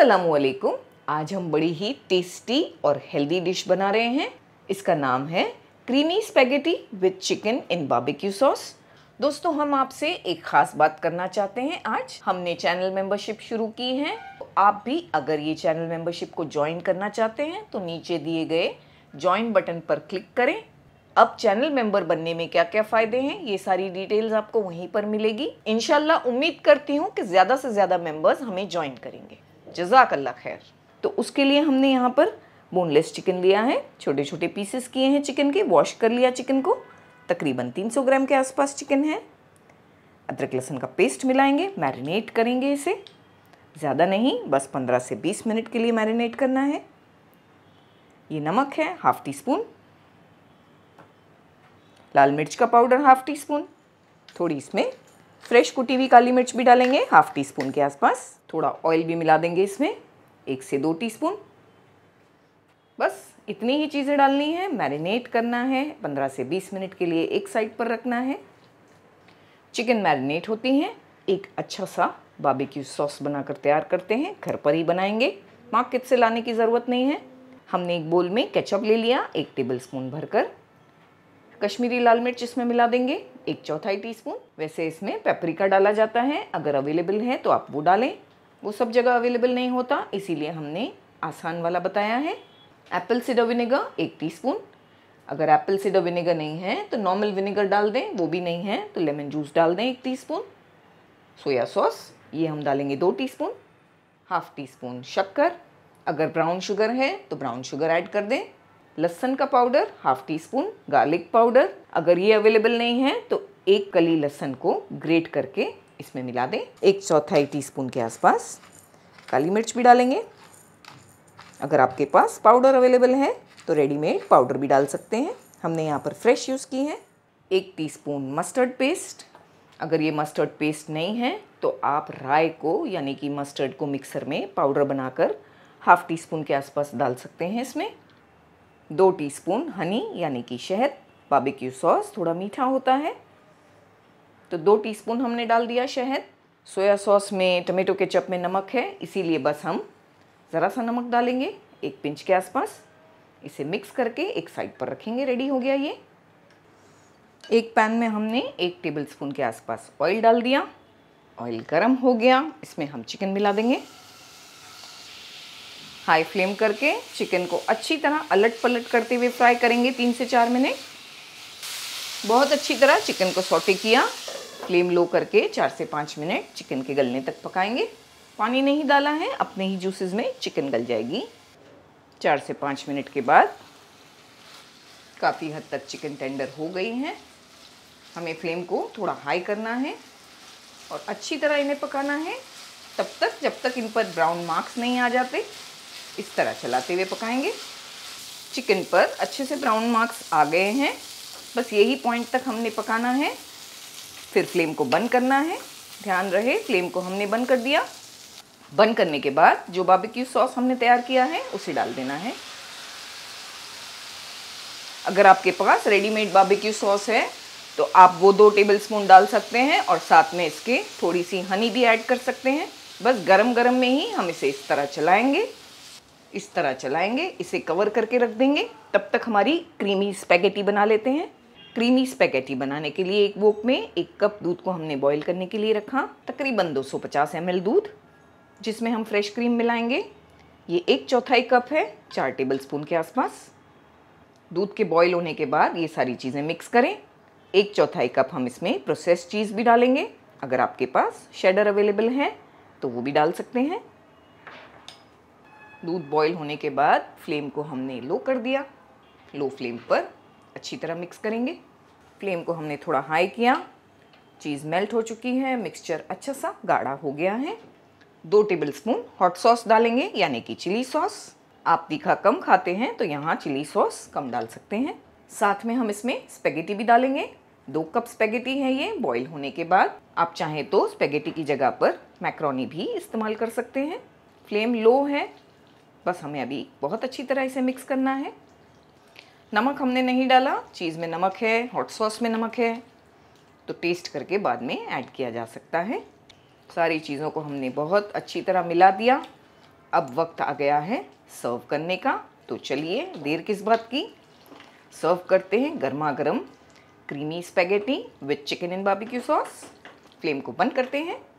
असलकुम आज हम बड़ी ही टेस्टी और हेल्दी डिश बना रहे हैं इसका नाम है creamy spaghetti with chicken in barbecue sauce दोस्तों हम आपसे एक ख़ास बात करना चाहते हैं आज हमने चैनल मेंबरशिप शुरू की है तो आप भी अगर ये चैनल मेंबरशिप को ज्वाइन करना चाहते हैं तो नीचे दिए गए ज्वाइन बटन पर क्लिक करें अब चैनल मेंबर बनने में क्या क्या फ़ायदे हैं ये सारी डिटेल्स आपको वहीं पर मिलेगी इनशाला उम्मीद करती हूँ कि ज़्यादा से ज़्यादा मेंबर्स हमें ज्वाइन करेंगे जजाकल्ला खैर तो उसके लिए हमने यहाँ पर बोनलेस चिकन लिया है छोटे छोटे पीसेस किए हैं चिकन के वॉश कर लिया चिकन को तकरीबन 300 ग्राम के आसपास चिकन है अदरक लहसुन का पेस्ट मिलाएंगे मैरिनेट करेंगे इसे ज़्यादा नहीं बस 15 से 20 मिनट के लिए मैरिनेट करना है ये नमक है हाफ़ टी स्पून लाल मिर्च का पाउडर हाफ़ टी स्पून थोड़ी इसमें फ्रेश कुटी हुई काली मिर्च भी डालेंगे हाफ टी स्पून के आसपास थोड़ा ऑयल भी मिला देंगे इसमें एक से दो टीस्पून बस इतनी ही चीज़ें डालनी है मैरिनेट करना है पंद्रह से बीस मिनट के लिए एक साइड पर रखना है चिकन मैरिनेट होती हैं एक अच्छा सा बाबेक्यू सॉस बनाकर तैयार करते हैं घर पर ही बनाएंगे मार्केट से लाने की ज़रूरत नहीं है हमने एक बोल में केचप ले लिया एक टेबल स्पून भरकर कश्मीरी लाल मिर्च इसमें मिला देंगे एक चौथाई टीस्पून वैसे इसमें पेपरिका डाला जाता है अगर अवेलेबल है तो आप वो डालें वो सब जगह अवेलेबल नहीं होता इसीलिए हमने आसान वाला बताया है एप्पल सिडो विनेगर एक टी अगर एप्पल सिडो विनेगर नहीं है तो नॉर्मल विनेगर डाल दें वो भी नहीं है तो लेमन जूस डाल दें एक टी सोया सॉस ये हम डालेंगे दो स्पून हाफ टी स्पून शक्कर अगर ब्राउन शुगर है तो ब्राउन शुगर ऐड कर दें लहसन का powder half teaspoon garlic powder अगर ये अवेलेबल नहीं है तो एक कली लहसन को ग्रेट करके इसमें मिला दें एक चौथाई टीस्पून के आसपास काली मिर्च भी डालेंगे अगर आपके पास पाउडर अवेलेबल है तो रेडीमेड पाउडर भी डाल सकते हैं हमने यहाँ पर फ्रेश यूज़ की है एक टीस्पून मस्टर्ड पेस्ट अगर ये मस्टर्ड पेस्ट नहीं है तो आप राय को यानी कि मस्टर्ड को मिक्सर में पाउडर बनाकर हाफ टी स्पून के आसपास डाल सकते हैं इसमें दो टीस्पून हनी यानी कि शहद बाबिक्यू सॉस थोड़ा मीठा होता है तो दो टीस्पून हमने डाल दिया शहद सोया सॉस में टमेटो केचप में नमक है इसीलिए बस हम ज़रा सा नमक डालेंगे एक पिंच के आसपास इसे मिक्स करके एक साइड पर रखेंगे रेडी हो गया ये एक पैन में हमने एक टेबल स्पून के आसपास ऑयल डाल दिया ऑयल गर्म हो गया इसमें हम चिकन मिला देंगे हाई फ्लेम करके चिकन को अच्छी तरह अलट पलट करते हुए फ्राई करेंगे तीन से चार मिनट बहुत अच्छी तरह चिकन को सोटे किया फ्लेम लो करके चार से पाँच मिनट चिकन के गलने तक पकाएंगे पानी नहीं डाला है अपने ही जूसेस में चिकन गल जाएगी चार से पाँच मिनट के बाद काफ़ी हद तक चिकन टेंडर हो गई है हमें फ्लेम को थोड़ा हाई करना है और अच्छी तरह इन्हें पकाना है तब तक जब तक इन पर ब्राउन मार्क्स नहीं आ जाते इस तरह चलाते हुए पकाएंगे चिकन पर अच्छे से ब्राउन मार्क्स आ गए हैं बस यही पॉइंट तक हमने पकाना है फिर फ्लेम को बंद करना है ध्यान रहे फ्लेम को हमने बंद कर दिया बंद करने के बाद जो बाबिक्यू सॉस हमने तैयार किया है उसे डाल देना है अगर आपके पास रेडीमेड बाबिक्यू सॉस है तो आप वो दो टेबल स्पून डाल सकते हैं और साथ में इसके थोड़ी सी हनी भी ऐड कर सकते हैं बस गरम गरम में ही हम इसे इस तरह चलाएंगे इस तरह चलाएंगे इसे कवर करके रख देंगे तब तक हमारी क्रीमी स्पैगेटी बना लेते हैं क्रीमी स्पैगेटी बनाने के लिए एक वोक में एक कप दूध को हमने बॉईल करने के लिए रखा तकरीबन 250 ml दूध जिसमें हम फ्रेश क्रीम मिलाएंगे ये एक चौथाई कप है चार टेबल स्पून के आसपास दूध के बॉईल होने के बाद ये सारी चीज़ें मिक्स करें एक चौथाई कप हम इसमें प्रोसेस चीज़ भी डालेंगे अगर आपके पास शेडर अवेलेबल हैं तो वो भी डाल सकते हैं दूध बॉईल होने के बाद फ्लेम को हमने लो कर दिया लो फ्लेम पर अच्छी तरह मिक्स करेंगे फ्लेम को हमने थोड़ा हाई किया चीज़ मेल्ट हो चुकी है मिक्सचर अच्छा सा गाढ़ा हो गया है दो टेबल स्पून हॉट सॉस डालेंगे यानी कि चिली सॉस आप तीखा कम खाते हैं तो यहाँ चिली सॉस कम डाल सकते हैं साथ में हम इसमें स्पेगेटी भी डालेंगे दो कप स्पेगेटी है ये बॉईल होने के बाद आप चाहें तो स्पेगेटी की जगह पर मैक्रोनी भी इस्तेमाल कर सकते हैं फ्लेम लो है बस हमें अभी बहुत अच्छी तरह इसे मिक्स करना है नमक हमने नहीं डाला चीज़ में नमक है हॉट सॉस में नमक है तो टेस्ट करके बाद में ऐड किया जा सकता है सारी चीज़ों को हमने बहुत अच्छी तरह मिला दिया अब वक्त आ गया है सर्व करने का तो चलिए देर किस बात की सर्व करते हैं गर्मा गर्म creamy spaghetti with chicken and बाबी सॉस फ्लेम को बंद करते हैं